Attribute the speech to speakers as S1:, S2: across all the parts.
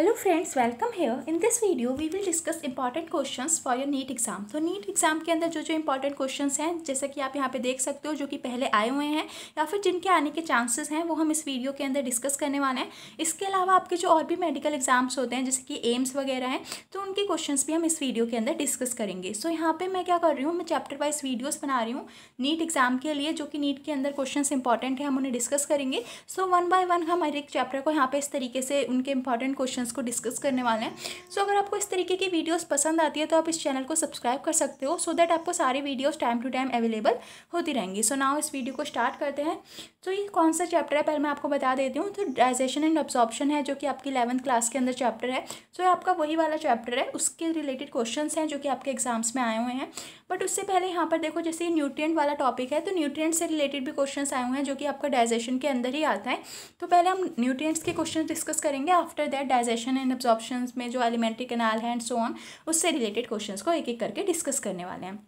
S1: hello friends welcome here in this video we will discuss important question for your NEET exam तो NEET exam के अंदर जो जो important question हैं जैसे कि आप यहाँ पे देख सकते हो जो कि पहले आए हुए हैं या फिर जिनके आने के चांसेस हैं वो हम इस वीडियो के अंदर डिस्कस करने वाले हैं इसके अलावा आपके जो और भी मेडिकल एग्जाम्स होते हैं जैसे कि एम्स वगैरह हैं तो उनके क्वेश्चन भी हम इस वीडियो के अंदर डिस्कस करेंगे सो so, यहाँ पर मैं क्या कर रही हूँ मैं चैप्टर वाइज वीडियोज़ बना रही हूँ नीट एग्जाम के लिए जो कि नीट के अंदर क्वेश्चन इंपॉर्टेंट है हम उन्हें डिस्कस करेंगे सो वन बाय वन हम हर एक चैप्टर को यहाँ पर इस तरीके से उनके इंपॉर्टेंट क्वेश्चन टर्म्स को डिस्कस करने वाले हैं सो so, अगर आपको इस तरीके की वीडियोस पसंद आती है तो आप इस चैनल को सब्सक्राइब कर सकते हो सो so दैट आपको सारी videos time to time available होती रहेंगी सो so, नाउ इस वीडियो को स्टार्ट करते हैं तो so, ये कौन सा चैप्टर है पहले मैं आपको बता देती हूँ तो डाइजेशन एंड अब्जॉर्प्शन है जो कि आपकी इलेवंथ क्लास के अंदर चैप्टर है सो so, आपका वही वाला चैप्टर है उसके रिलेटेड क्वेश्चन हैं जो कि आपके एग्जाम्स में आए हुए हैं बट उससे पहले यहाँ पर देखो जैसे ये न्यूट्रिएंट वाला टॉपिक है तो न्यूट्रिएंट से रिलेटेड भी क्वेश्चन आए हुए हैं जो कि आपका डाइजेशन के अंदर ही आता है तो पहले हम न्यूट्रिएंट्स के क्वेश्चन डिस्कस करेंगे after that digestion digestion and absorption में जो एलिमेंट्री कैनाल है एंड सो ऑन उससे रिलेटेड क्वेश्चन को एक एक करके डिस्कस करने वाले हैं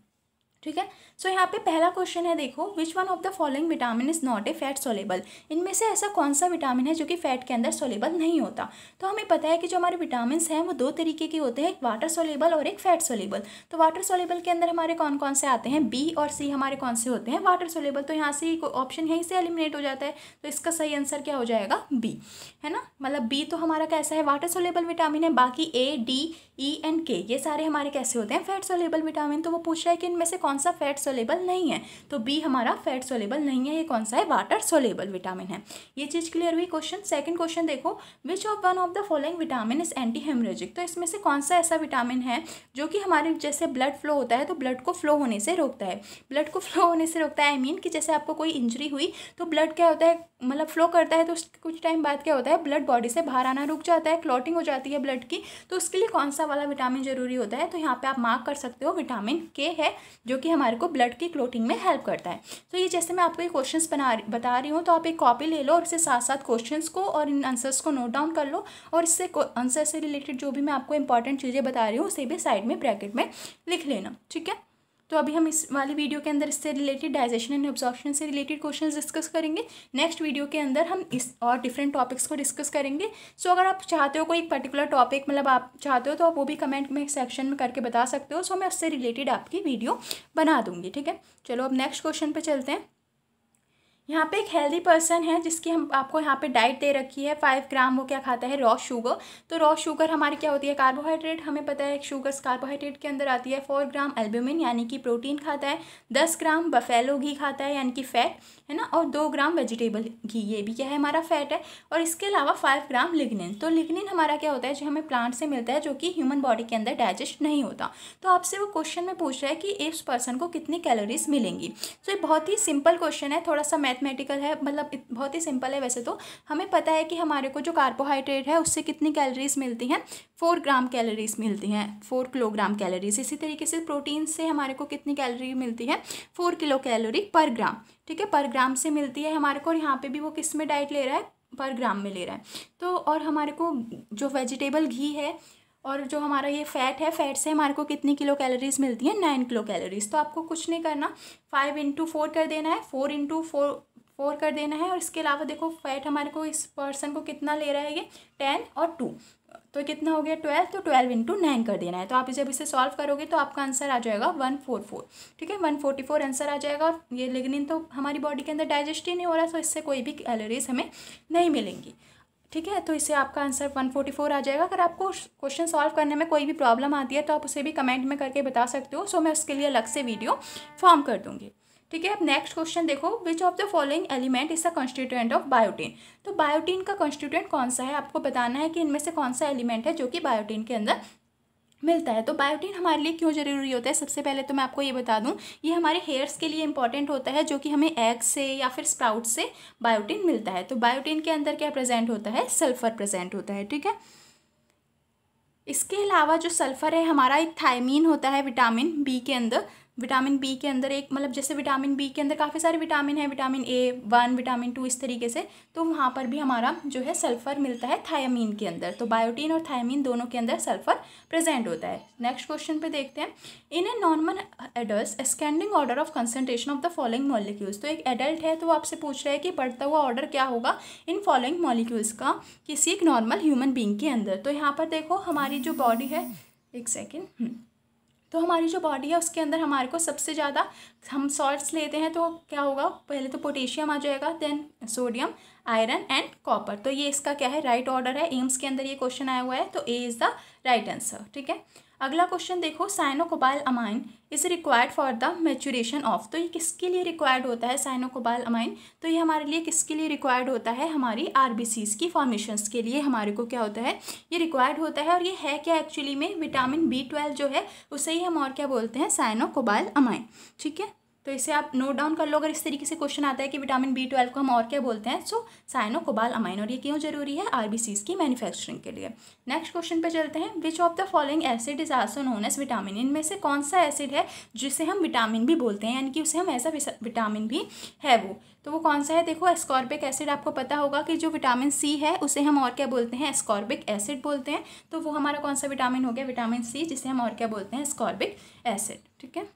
S1: ठीक है सो so, यहाँ पे पहला क्वेश्चन है देखो which one of the following vitamin is not a fat soluble इनमें से ऐसा कौन सा विटामिन है जो कि फैट के अंदर सोलेबल नहीं होता तो हमें पता है कि जो हमारे विटामिन हैं वो दो तरीके के होते हैं एक वाटर सोलेबल और एक फैट सोलेबल तो वाटर सोलेबल के अंदर हमारे कौन कौन से आते हैं बी और सी हमारे कौन से होते हैं वाटर सोलेबल तो यहाँ से ऑप्शन यहीं से एलिमिनेट हो जाता है तो इसका सही आंसर क्या हो जाएगा बी है ना मतलब बी तो हमारा कैसा है वाटर सोलेबल विटामिन है बाकी ए डी ई एंड के ये सारे हमारे कैसे होते हैं फैट सोलेबल विटामिन तो वो पूछ रहा है कि इनमें से कौन सा फैट सोलेबल नहीं है तो बी हमारा फैट सोलेबल नहीं है ये कौन सा है वाटर सोलेबल विटामिन है ये चीज़ क्लियर हुई क्वेश्चन सेकंड क्वेश्चन देखो which of one of the following vitamin is anti haemorrhagic तो इसमें से कौन सा ऐसा विटामिन है जो कि हमारे जैसे ब्लड फ्लो होता है तो ब्लड को फ्लो होने से रोकता है ब्लड को फ्लो होने से रोकता है आई I मीन mean, कि जैसे आपको कोई इंजरी हुई तो ब्लड क्या होता है मतलब फ्लो करता है तो कुछ टाइम बाद क्या होता है ब्लड बॉडी से बाहर आना रुक जाता है क्लॉटिंग हो जाती है ब्लड की तो उसके लिए कौन सा वाला विटामिन ज़रूरी होता है तो यहाँ पे आप मार्क कर सकते हो विटामिन के है जो कि हमारे को ब्लड की क्लोटिंग में हेल्प करता है तो ये जैसे मैं आपको ये क्वेश्चन बना बता रही हूँ तो आप एक कॉपी ले लो और इसके साथ साथ क्वेश्चन को और इन आंसर्स को नोट डाउन कर लो और इससे आंसर से रिलेटेड जो भी मैं आपको इंपॉर्टेंट चीज़ें बता रही हूँ उसे भी साइड में ब्रैकेट में लिख लेना ठीक है तो अभी हम इस वाली वीडियो के अंदर इससे रिलेटेड डाइजेशन एंड ऑब्जॉर्प्शन से रिलेटेड क्वेश्चन डिस्कस करेंगे नेक्स्ट वीडियो के अंदर हम इस और डिफरेंट टॉपिक्स को डिस्कस करेंगे सो so, अगर आप चाहते हो कोई पर्टिकुलर टॉपिक मतलब आप चाहते हो तो आप वो भी कमेंट में सेक्शन में करके बता सकते हो सो so, मैं उससे रिलेटेड आपकी वीडियो बना दूँगी ठीक है चलो अब नेक्स्ट क्वेश्चन पर चलते हैं यहाँ पे एक हेल्दी पर्सन है जिसकी हम आपको यहाँ पे डाइट दे रखी है फाइव ग्राम वो क्या खाता है रॉ शुगर तो रॉ शुगर हमारी क्या होती है कार्बोहाइड्रेट हमें पता है शुगर्स कार्बोहाइड्रेट के अंदर आती है फोर ग्राम एल्ब्यूमिन यानी कि प्रोटीन खाता है दस ग्राम बफेलो घी खाता है यानी कि फैट है ना और दो ग्राम वेजिटेबल घी ये भी क्या है हमारा फैट है और इसके अलावा फाइव ग्राम लिग्निन तो लिग्निन हमारा क्या होता है जो हमें प्लांट से मिलता है जो कि ह्यूमन बॉडी के अंदर डाइजेस्ट नहीं होता तो आपसे वो क्वेश्चन में पूछ रहा है कि इस पर्सन को कितनी कैलोरीज मिलेंगी तो ये बहुत ही सिंपल क्वेश्चन है थोड़ा सा मैथमेटिकल है मतलब बहुत ही सिंपल है वैसे तो हमें पता है कि हमारे को जो कार्बोहाइड्रेट है उससे कितनी कैलोरीज मिलती हैं फोर ग्राम कैलोरीज मिलती हैं फोर किलोग्राम कैलोरीज इसी तरीके से प्रोटीन से हमारे को कितनी कैलोरी मिलती है फोर किलो कैलोरी पर ग्राम ठीक है पर ग्राम से मिलती है हमारे को और यहाँ पर भी वो किस में डाइट ले रहा है पर ग्राम में ले रहा है तो और हमारे को जो वेजिटेबल घी है और जो हमारा ये फ़ैट है फ़ैट से हमारे को कितनी किलो कैलोरीज़ मिलती हैं नाइन किलो कैलोरीज़ तो आपको कुछ नहीं करना फाइव इंटू फोर कर देना है फोर इंटू फोर फोर कर देना है और इसके अलावा देखो फैट हमारे को इस पर्सन को कितना ले रहा है ये टेन और टू तो कितना हो गया ट्वेल्व तो ट्वेल्व इंटू नाइन कर देना है तो आप जब इसे सॉल्व करोगे तो आपका आंसर आ जाएगा वन फोर फोर ठीक है वन फोर्टी फोर आंसर आ जाएगा और ये लेकिन तो हमारी बॉडी के अंदर डाइजेस्ट ही नहीं हो रहा तो इससे कोई भी कैलोरीज हमें नहीं मिलेंगी ठीक है तो इससे आपका आंसर 144 आ जाएगा अगर आपको क्वेश्चन सॉल्व करने में कोई भी प्रॉब्लम आती है तो आप उसे भी कमेंट में करके बता सकते हो सो मैं उसके लिए अलग से वीडियो फॉर्म कर दूँगी ठीक है अब नेक्स्ट क्वेश्चन देखो which of the following element is the constituent of biotin तो बायोटीन का कॉन्स्टिट्यूएंट कौन सा है आपको बताना है कि इनमें से कौन सा एलिमेंट है जो कि बायोटीन के अंदर मिलता है तो बायोटीन हमारे लिए क्यों ज़रूरी होता है सबसे पहले तो मैं आपको ये बता दूँ ये हमारे हेयर्स के लिए इंपॉर्टेंट होता है जो कि हमें एग से या फिर स्प्राउट से बायोटीन मिलता है तो बायोटीन के अंदर क्या प्रेजेंट होता है सल्फ़र प्रेजेंट होता है ठीक है इसके अलावा जो सल्फ़र है हमारा एक थायमीन होता है विटामिन बी के अंदर विटामिन बी के अंदर एक मतलब जैसे विटामिन बी के अंदर काफ़ी सारे विटामिन है vitamin A one vitamin two इस तरीके से तो वहाँ पर भी हमारा जो है सल्फ़र मिलता है थायामीन के अंदर तो बायोटीन और थायामीन दोनों के अंदर सल्फ़र प्रेजेंट होता है नेक्स्ट क्वेश्चन पे देखते हैं in a normal adult ascending order of concentration of the following molecules तो एक एडल्ट है तो आपसे पूछ रहा है कि बढ़ता हुआ ऑर्डर क्या होगा इन फॉलोइंग मॉलिक्यूल्स का किसी एक नॉर्मल ह्यूमन बींग के अंदर तो यहाँ पर देखो हमारी जो बॉडी है एक सेकेंड तो हमारी जो बॉडी है उसके अंदर हमारे को सबसे ज़्यादा हम सॉल्ट्स लेते हैं तो क्या होगा पहले तो पोटेशियम आ जाएगा then sodium iron and copper तो ये इसका क्या है राइट right ऑर्डर है एम्स के अंदर ये क्वेश्चन आया हुआ है तो A is the right answer ठीक है अगला क्वेश्चन देखो cyanocobalamin is required for the maturation of तो ये किसके लिए रिक्वायर्ड होता है साइनोकोबाल अमाइन तो ये हमारे लिए किसके लिए रिक्वायर्ड होता है हमारी आर की फॉर्मेशंस के लिए हमारे को क्या होता है ये रिक्वायर्ड होता है और ये है क्या एक्चुअली में विटामिन बी ट्वेल्व जो है उसे ही हम और क्या बोलते हैं साइनोकोबाल अमाइन ठीक है तो इसे आप नोट डाउन कर लो अगर इस तरीके से क्वेश्चन आता है कि विटामिन बी ट्वेल्व को हम और क्या बोलते हैं सो साइनो कोबाल अमाइन और ये क्यों जरूरी है आर की मैन्युफैक्चरिंग के लिए नेक्स्ट क्वेश्चन पे चलते हैं which of the following acid is also known as vitamin इनमें से कौन सा एसिड है जिसे हम विटामिन भी बोलते हैं यानी कि उसे हम ऐसा विटामिन भी है वो तो वो कौन सा है देखो एस्कॉर्बिक एसिड आपको पता होगा कि जो विटामिन सी है उसे हम और क्या बोलते हैं एस्कॉर्बिक एसिड बोलते हैं तो वो हमारा कौन सा विटामिन हो गया विटामिन सी जिसे हम और क्या बोलते हैं एस्कॉर्बिक एसिड ठीक है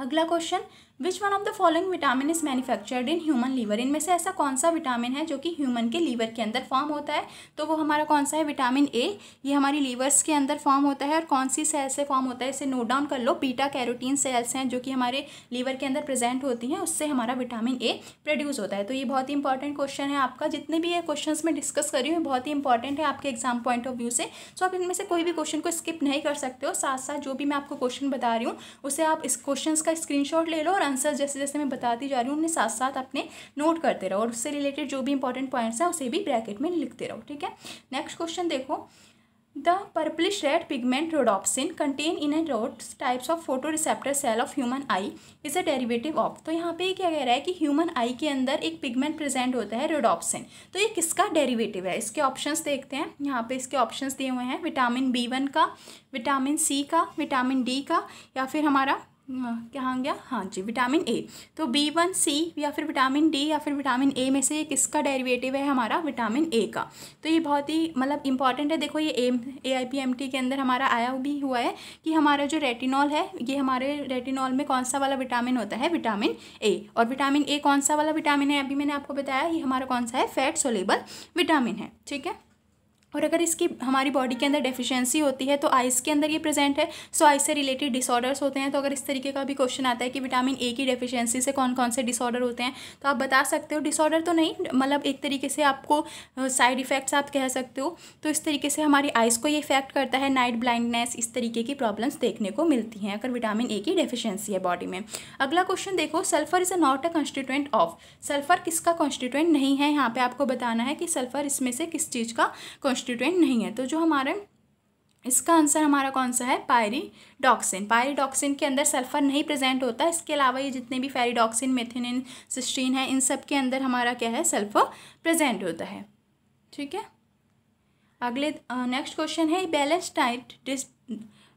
S1: अगला question which one of the following vitamin is manufactured in human liver इनमें से ऐसा कौन सा विटामिन है जो कि ह्यूमन के लीवर के अंदर फॉर्म होता है तो वो हमारा कौन सा है विटामिन ए ये हमारी लीवर्स के अंदर फॉर्म होता है और कौन सी सेल से फॉर्म होता है इसे नोट डाउन कर लो बीटा कैरोटीन सेल्स हैं जो कि हमारे लीवर के अंदर प्रेजेंट होती हैं उससे हमारा विटामिन ए प्रोड्यूस होता है तो ये बहुत ही इंपॉर्टेंट क्वेश्चन है आपका जितने भी ये क्वेश्चन में डिस्कस करी हूँ बहुत ही इंपॉर्टेंट है आपके एग्जाम पॉइंट ऑफ व्यू से सो आप इनमें से कोई भी क्वेश्चन को स्किप नहीं कर सकते हो साथ साथ जो भी मैं आपको क्वेश्चन बता रही हूँ उसे आप इस क्वेश्चन का स्क्रीनशॉट ले लो और आंसर जैसे जैसे मैं बताती जा रही हूँ उन्हें साथ साथ अपने नोट करते रहो और उससे रिलेटेड जो भी इंपॉर्टेंट पॉइंट्स हैं उसे भी ब्रैकेट में लिखते रहो ठीक है नेक्स्ट क्वेश्चन देखो the purplish red pigment pigment contain in a a types of photoreceptor cell of human eye is a derivative of तो यहाँ पे ये क्या कह रहा है कि ह्यूमन आई के अंदर एक पिगमेंट प्रेजेंट होता है रोडॉप्सिन तो ये किसका डेरिवेटिव है इसके ऑप्शंस देखते हैं यहाँ पे इसके ऑप्शंस दिए हुए हैं विटामिन बी वन का विटामिन सी का विटामिन डी का या फिर हमारा हाँ, क्या हाँ गया हाँ जी विटामिन ए तो बी वन सी या फिर विटामिन डी या फिर विटामिन ए में से किसका डेरिवेटिव है हमारा विटामिन ए का तो ये बहुत ही मतलब इंपॉर्टेंट है देखो ये M A I P M T के अंदर हमारा आया भी हुआ है कि हमारा जो रेटिनॉल है ये हमारे रेटिनॉल में कौन सा वाला विटामिन होता है विटामिन ए और विटामिन ए कौन सा वाला विटामिन है अभी मैंने आपको बताया ये हमारा कौन सा है फैट सोलेबल विटामिन है ठीक है और अगर इसकी हमारी बॉडी के अंदर डेफिशिएंसी होती है तो आइस के अंदर ये प्रेजेंट है सो आइस से रिलेटेड डिसऑर्डर्स होते हैं तो अगर इस तरीके का भी क्वेश्चन आता है कि विटामिन ए की डेफिशिएंसी से कौन कौन से डिसऑर्डर होते हैं तो आप बता सकते हो डिसऑर्डर तो नहीं मतलब एक तरीके से आपको साइड इफ़ेक्ट्स आप कह सकते हो तो इस तरीके से हमारी आइस को ये इफेक्ट करता है नाइट ब्लाइंडनेस इस तरीके की प्रॉब्लम्स देखने को मिलती हैं अगर विटामिन ए की डेफिशियंसी है बॉडी में अगला क्वेश्चन देखो sulphur is a not a constituent of sulphur किसका कॉन्स्टिट्यूंट नहीं है यहाँ पर आपको बताना है कि सल्फर इसमें से किस चीज़ का कॉन्स्टिट्यूएंट नहीं है तो जो हमारे इसका आंसर हमारा कौन सा है पायरीडॉक्सिन पायरीडॉक्सिन के अंदर सल्फर नहीं प्रेजेंट होता इसके अलावा ये जितने भी फेरीडॉक्सिन मेथेनिन सिस्टीन है इन सब के अंदर हमारा क्या है सल्फर प्रेजेंट होता है ठीक है अगले नेक्स्ट क्वेश्चन है balance diet this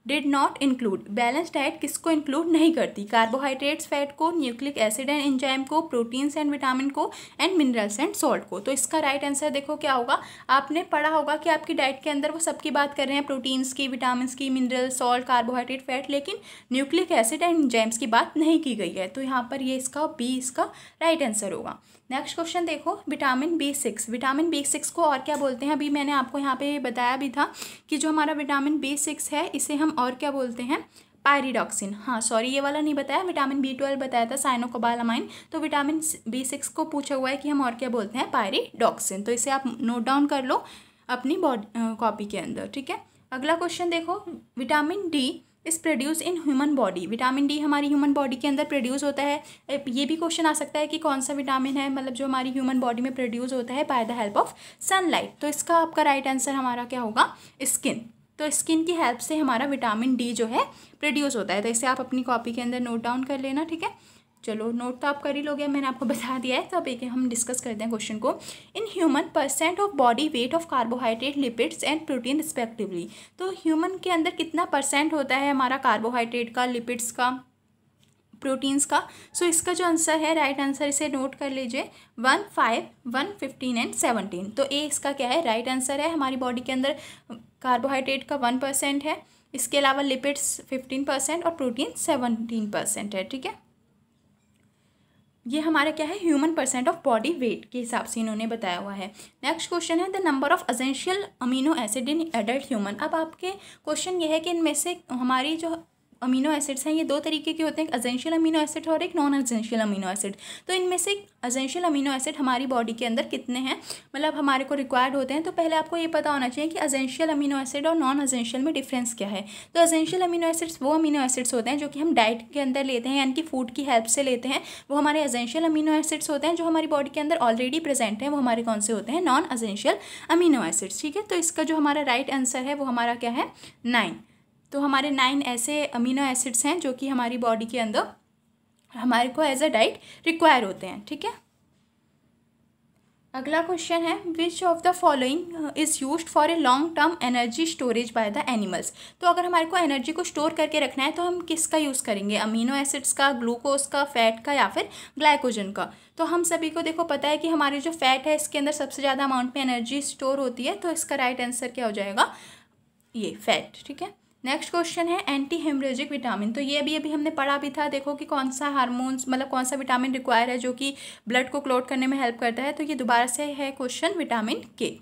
S1: did not include balance diet किसको इंक्लूड नहीं करती कार्बोहाइड्रेट्स फैट को न्यूक्लिक एसिड एंड एंजाइम को प्रोटीन्स एंड विटामिन को एंड मिनरल्स एंड सॉल्ट को तो इसका राइट right आंसर देखो क्या होगा आपने पढ़ा होगा कि आपकी डाइट के अंदर वो सबकी बात कर रहे हैं प्रोटीन्स की विटामिन की मिनरल सॉल्ट कार्बोहाइड्रेट फैट लेकिन न्यूक्लिक एसिड एंड एंजाइम्स की बात नहीं की गई है तो यहाँ पर ये इसका बी इसका राइट right आंसर होगा नेक्स्ट क्वेश्चन देखो vitamin B six vitamin B six को और क्या बोलते हैं अभी मैंने आपको यहाँ पे बताया भी था कि जो हमारा विटामिन बी सिक्स है इसे हम और क्या बोलते हैं पायरीडॉक्सिन हाँ सॉरी ये वाला नहीं बताया विटामिन बी ट्वेल्व बताया था साइनोकोबालामाइन तो विटामिन बी सिक्स को पूछा हुआ है कि हम और क्या बोलते हैं पायरीडॉक्सिन तो इसे आप नोट डाउन कर लो अपनी बॉडी कॉपी के अंदर ठीक है अगला क्वेश्चन देखो vitamin D is produce in human body vitamin D हमारी ह्यूमन बॉडी के अंदर प्रोड्यूस होता है ये भी क्वेश्चन आ सकता है कि कौन सा विटामिन है मतलब जो हमारी ह्यूमन बॉडी में प्रोड्यूस होता है by the help of sunlight तो इसका आपका राइट right आंसर हमारा क्या होगा स्किन तो स्किन की हेल्प से हमारा विटामिन डी जो है प्रोड्यूस होता है तो इसे आप अपनी कॉपी के अंदर नोट डाउन कर लेना ठीक है चलो नोट तो आप कर ही लोगे मैंने आपको बता दिया है तो अब एक हम डिस्कस करते हैं क्वेश्चन को in human percent of body weight of carbohydrate lipids and protein respectively तो ह्यूमन के अंदर कितना परसेंट होता है हमारा कार्बोहाइड्रेट का लिपिड्स का प्रोटीन्स का सो so, इसका जो आंसर है राइट right आंसर इसे नोट कर लीजिए one five one fifteen and seventeen तो ए इसका क्या है राइट right आंसर है हमारी बॉडी के अंदर कार्बोहाइड्रेट का वन परसेंट है इसके अलावा लिपिड्स फिफ्टीन परसेंट और प्रोटीन सेवनटीन परसेंट है ठीक है ये हमारा क्या है human percent of body weight के हिसाब से इन्होंने बताया हुआ है नेक्स्ट क्वेश्चन है the number of essential amino acid in adult human अब आपके क्वेश्चन ये है कि इनमें से हमारी जो अमीनो एसिड्स हैं ये दो तरीके के होते हैं एक अजेंशियल अमीनो एसिड और एक नॉन अजेंशियल अमीनो एसिड तो इनमें से अजेंशियल अमीनो एसिड हमारी बॉडी के अंदर कितने हैं मतलब हमारे को रिक्वायर्ड होते हैं तो पहले आपको ये पता होना चाहिए कि अजेंशियल अमीनो एसिड और नॉन अजेंशियल में डिफरेंस क्या है तो अजेंशियल अमीनो एसिड्स वो अमीनो एसिड्स होते हैं जो कि हम डाइट के अंदर लेते हैं यानी कि फूड की हेल्प से लेते हैं वो हमारे अजेंशियल अमीनो एसिड्स होते हैं जो हमारी बॉडी के अंदर ऑलरेडी प्रेजेंट हैं वो हमारे कौन से होते हैं नॉन अजेंशियल अमीनो एसिड्स ठीक है तो इसका जो हमारा राइट right आंसर है वो हमारा क्या है नाइन तो हमारे नाइन ऐसे अमीनो एसिड्स हैं जो कि हमारी बॉडी के अंदर हमारे को एज अ डाइट रिक्वायर होते हैं ठीक है अगला क्वेश्चन है which of the following is use for a long term energy storage by the animals तो अगर हमारे को एनर्जी को स्टोर करके रखना है तो हम किसका यूज़ करेंगे अमीनो एसिड्स का ग्लूकोज का फैट का या फिर ग्लाइकोजन का तो हम सभी को देखो पता है कि हमारे जो फैट है इसके अंदर सबसे ज़्यादा अमाउंट में एनर्जी स्टोर होती है तो इसका राइट right आंसर क्या हो जाएगा ये फैट ठीक है नेक्स्ट क्वेश्चन है एंटी हेमरेजिक विटामिन तो ये अभी अभी हमने पढ़ा भी था देखो कि कौन सा हार्मोन्स मतलब कौन सा विटामिन रिक्वायर है जो कि ब्लड को क्लोट करने में हेल्प करता है तो ये दोबारा से है क्वेश्चन विटामिन के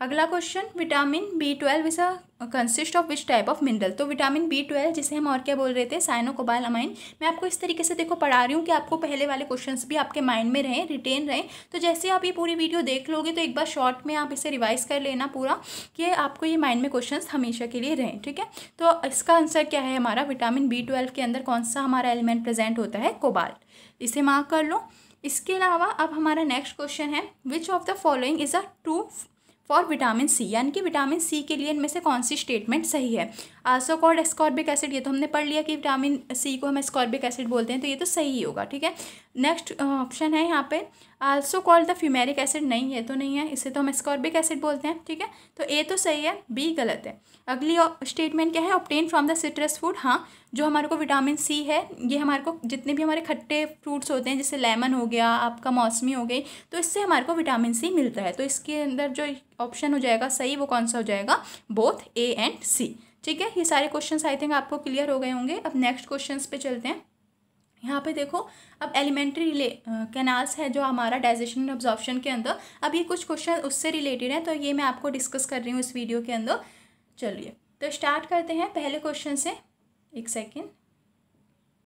S1: अगला question vitamin B twelve is a consist of which type of mineral तो विटामिन बी ट्वेल्व जिसे हम और क्या बोल रहे थे साइनोकोबाल अमाइन मैं आपको इस तरीके से देखो पढ़ा रही हूँ कि आपको पहले वाले क्वेश्चंस भी आपके माइंड में रहें रिटेन रहें तो जैसे आप ये पूरी वीडियो देख लोगे तो एक बार शॉर्ट में आप इसे रिवाइज कर लेना पूरा कि आपको ये माइंड में क्वेश्चन हमेशा के लिए रहें ठीक है तो इसका आंसर क्या है हमारा विटामिन बी ट्वेल्व के अंदर कौन सा हमारा एलिमेंट प्रेजेंट होता है कोबाल इसे मार्क कर लो इसके अलावा अब हमारा नेक्स्ट क्वेश्चन है which of the following is a true for vitamin C यानी कि विटामिन सी के लिए इनमें से कौन सी स्टेटमेंट सही है आसोकॉड एस्कॉर्बिक एसिड ये तो हमने पढ़ लिया कि विटामिन सी को हम एस्कॉर्बिक एसिड बोलते हैं तो ये तो सही होगा ठीक है नेक्स्ट ऑप्शन uh, है यहाँ पे also called the fumaric acid नहीं है तो नहीं है इसे तो हम एस्कॉर्बिक एसिड बोलते हैं ठीक है तो ए तो सही है बी गलत है अगली स्टेटमेंट क्या है obtain from the citrus food हाँ जो हमारे को विटामिन सी है ये हमारे को जितने भी हमारे खट्टे फ्रूट्स होते हैं जैसे लेमन हो गया आपका मौसमी हो गई तो इससे हमारे को विटामिन सी मिलता है तो इसके अंदर जो ऑप्शन हो जाएगा सही वो कौन सा हो जाएगा बोथ ए एंड सी ठीक है ये सारे क्वेश्चंस आई थिंक आपको क्लियर हो गए होंगे अब नेक्स्ट क्वेश्चंस पे चलते हैं यहाँ पे देखो अब एलिमेंट्री रिले कैनाल्स है जो हमारा डाइजेशन एंड ऑब्जॉर्प्शन के अंदर अब ये कुछ क्वेश्चन उससे रिलेटेड हैं तो ये मैं आपको डिस्कस कर रही हूँ इस वीडियो के अंदर चलिए तो स्टार्ट करते हैं पहले क्वेश्चन से एक सेकेंड